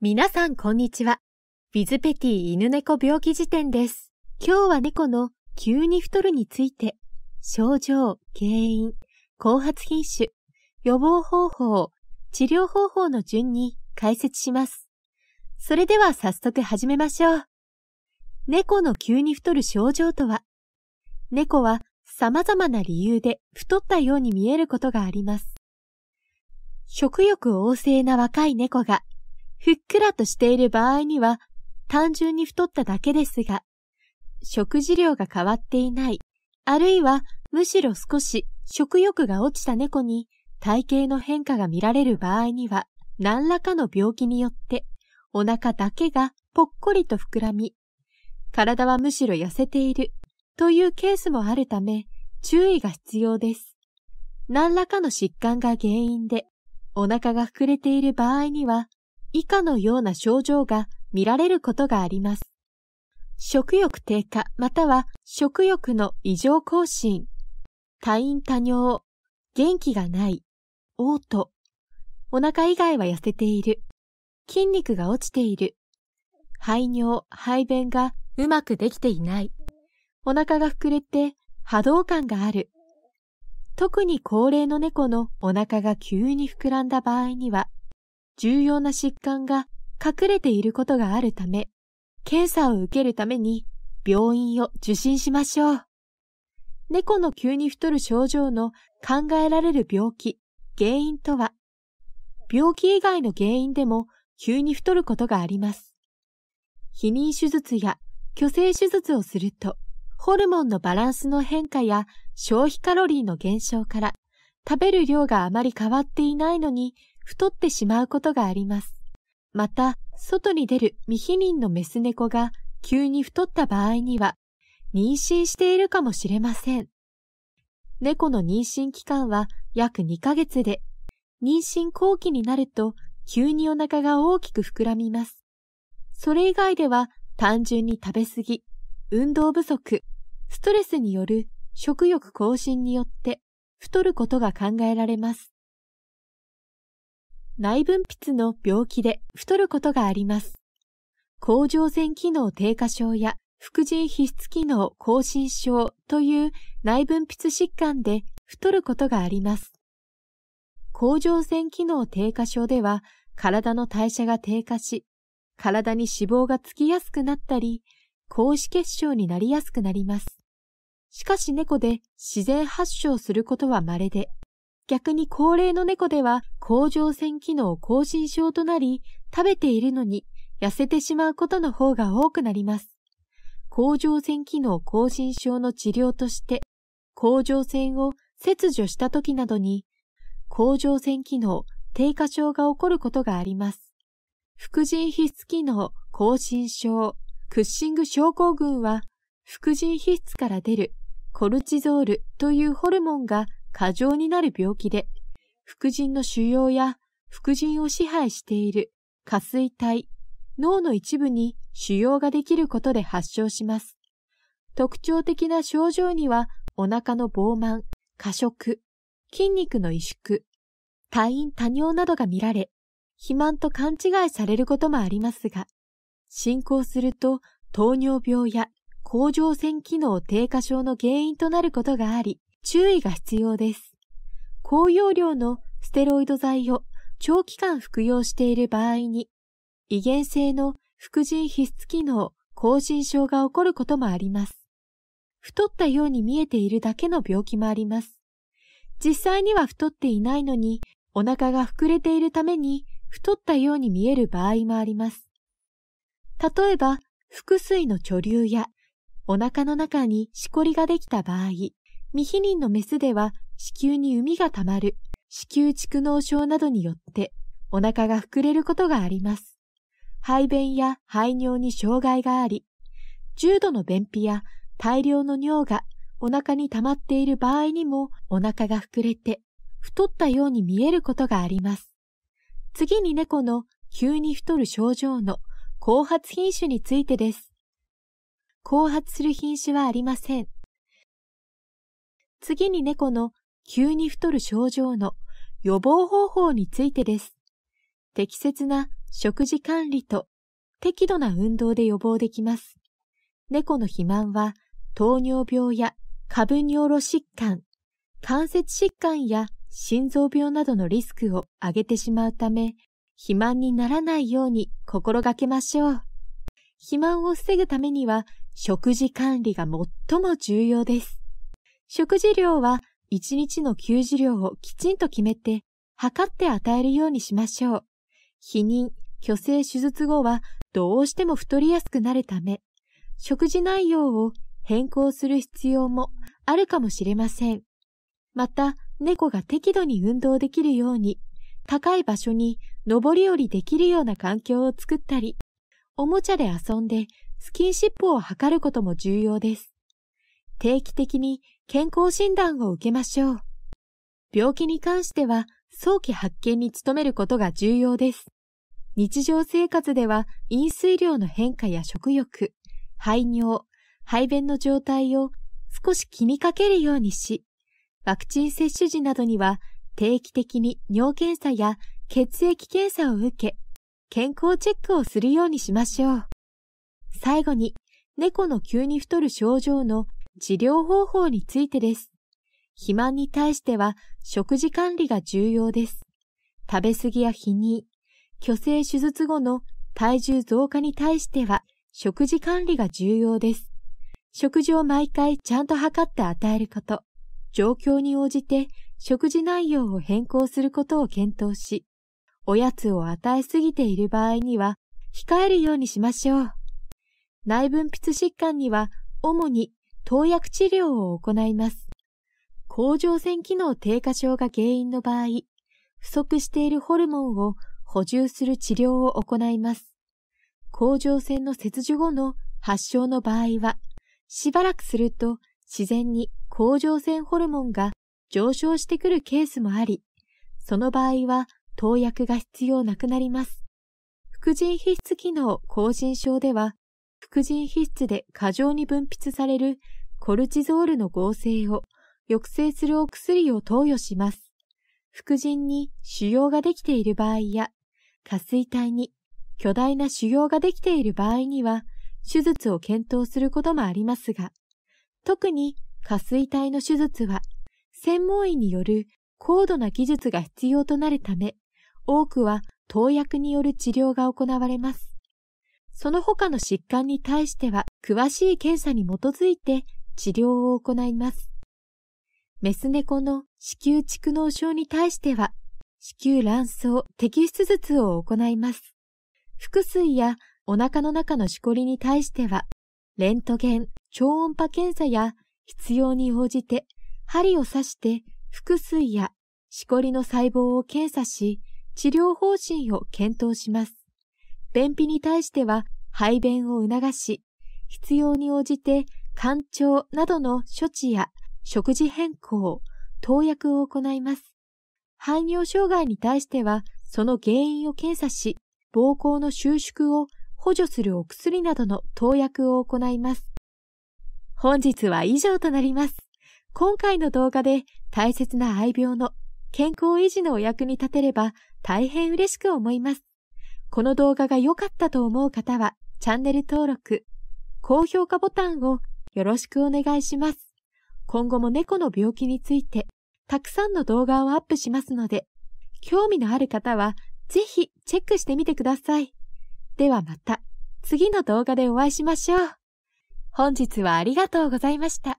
皆さんこんにちは。ビズペティ犬猫病気辞典です。今日は猫の急に太るについて、症状、原因、後発品種、予防方法、治療方法の順に解説します。それでは早速始めましょう。猫の急に太る症状とは、猫は様々な理由で太ったように見えることがあります。食欲旺盛な若い猫がふっくらとしている場合には、単純に太っただけですが、食事量が変わっていない、あるいはむしろ少し食欲が落ちた猫に体型の変化が見られる場合には、何らかの病気によってお腹だけがぽっこりと膨らみ、体はむしろ痩せているというケースもあるため注意が必要です。何らかの疾患が原因でお腹が膨れている場合には以下のような症状が見られることがあります。食欲低下または食欲の異常更新、多飲多尿、元気がない、嘔吐、お腹以外は痩せている、筋肉が落ちている、排尿、排便がうまくできていない、お腹が膨れて波動感がある、特に高齢の猫のお腹が急に膨らんだ場合には、重要な疾患が隠れていることがあるため、検査を受けるために病院を受診しましょう。猫の急に太る症状の考えられる病気、原因とは、病気以外の原因でも急に太ることがあります。避妊手術や虚勢手術をすると、ホルモンのバランスの変化や消費カロリーの減少から、食べる量があまり変わっていないのに太ってしまうことがあります。また、外に出る未避妊のメス猫が急に太った場合には、妊娠しているかもしれません。猫の妊娠期間は約2ヶ月で、妊娠後期になると急にお腹が大きく膨らみます。それ以外では単純に食べ過ぎ、運動不足、ストレスによる食欲更新によって太ることが考えられます。内分泌の病気で太ることがあります。甲状腺機能低下症や副腎皮質機能亢進症という内分泌疾患で太ることがあります。甲状腺機能低下症では体の代謝が低下し、体に脂肪がつきやすくなったり、高脂血症になりやすくなります。しかし猫で自然発症することは稀で、逆に高齢の猫では甲状腺機能亢進症となり、食べているのに痩せてしまうことの方が多くなります。甲状腺機能亢進症の治療として、甲状腺を切除した時などに、甲状腺機能低下症が起こることがあります。副腎皮質機能亢進症、クッシング症候群は、副腎皮質から出るコルチゾールというホルモンが過剰になる病気で、副腎の腫瘍や副腎を支配している下垂体、脳の一部に腫瘍ができることで発症します。特徴的な症状には、お腹の膨満、過食、筋肉の萎縮、退院多尿などが見られ、肥満と勘違いされることもありますが、進行すると糖尿病や甲状腺機能低下症の原因となることがあり、注意が必要です。高容量のステロイド剤を長期間服用している場合に、遺伝性の副腎皮質機能亢進症が起こることもあります。太ったように見えているだけの病気もあります。実際には太っていないのに、お腹が膨れているために太ったように見える場合もあります。例えば、腹水の貯留やお腹の中にしこりができた場合、未避妊のメスでは子宮に膿が溜まる子宮蓄膿症などによってお腹が膨れることがあります。排便や排尿に障害があり、重度の便秘や大量の尿がお腹に溜まっている場合にもお腹が膨れて太ったように見えることがあります。次に猫の急に太る症状の後発品種についてです。後発する品種はありません。次に猫の急に太る症状の予防方法についてです。適切な食事管理と適度な運動で予防できます。猫の肥満は糖尿病や過分尿路疾患、関節疾患や心臓病などのリスクを上げてしまうため、肥満にならないように心がけましょう。肥満を防ぐためには食事管理が最も重要です。食事量は一日の給事量をきちんと決めて、測って与えるようにしましょう。避妊、虚勢手術後はどうしても太りやすくなるため、食事内容を変更する必要もあるかもしれません。また、猫が適度に運動できるように、高い場所に登り降りできるような環境を作ったり、おもちゃで遊んでスキンシップを測ることも重要です。定期的に健康診断を受けましょう。病気に関しては早期発見に努めることが重要です。日常生活では飲水量の変化や食欲、排尿、排便の状態を少し気にかけるようにし、ワクチン接種時などには定期的に尿検査や血液検査を受け、健康チェックをするようにしましょう。最後に、猫の急に太る症状の治療方法についてです。肥満に対しては食事管理が重要です。食べ過ぎや避妊、虚勢手術後の体重増加に対しては食事管理が重要です。食事を毎回ちゃんと測って与えること、状況に応じて食事内容を変更することを検討し、おやつを与えすぎている場合には控えるようにしましょう。内分泌疾患には主に投薬治療を行います。甲状腺機能低下症が原因の場合、不足しているホルモンを補充する治療を行います。甲状腺の切除後の発症の場合は、しばらくすると自然に甲状腺ホルモンが上昇してくるケースもあり、その場合は投薬が必要なくなります。副腎皮質機能亢進症では、副腎皮質で過剰に分泌されるコルチゾールの合成を抑制するお薬を投与します。副腎に腫瘍ができている場合や、下垂体に巨大な腫瘍ができている場合には、手術を検討することもありますが、特に下垂体の手術は、専門医による高度な技術が必要となるため、多くは投薬による治療が行われます。その他の疾患に対しては、詳しい検査に基づいて治療を行います。メス猫の子宮蓄膿症に対しては、子宮卵巣摘出術を行います。腹水やお腹の中のしこりに対しては、レントゲン、超音波検査や必要に応じて針を刺して腹水やしこりの細胞を検査し、治療方針を検討します。便秘に対しては排便を促し、必要に応じて肝腸などの処置や食事変更、投薬を行います。排尿障害に対しては、その原因を検査し、膀胱の収縮を補助するお薬などの投薬を行います。本日は以上となります。今回の動画で大切な愛病の健康維持のお役に立てれば大変嬉しく思います。この動画が良かったと思う方は、チャンネル登録、高評価ボタンをよろしくお願いします。今後も猫の病気について、たくさんの動画をアップしますので、興味のある方は、ぜひチェックしてみてください。ではまた、次の動画でお会いしましょう。本日はありがとうございました。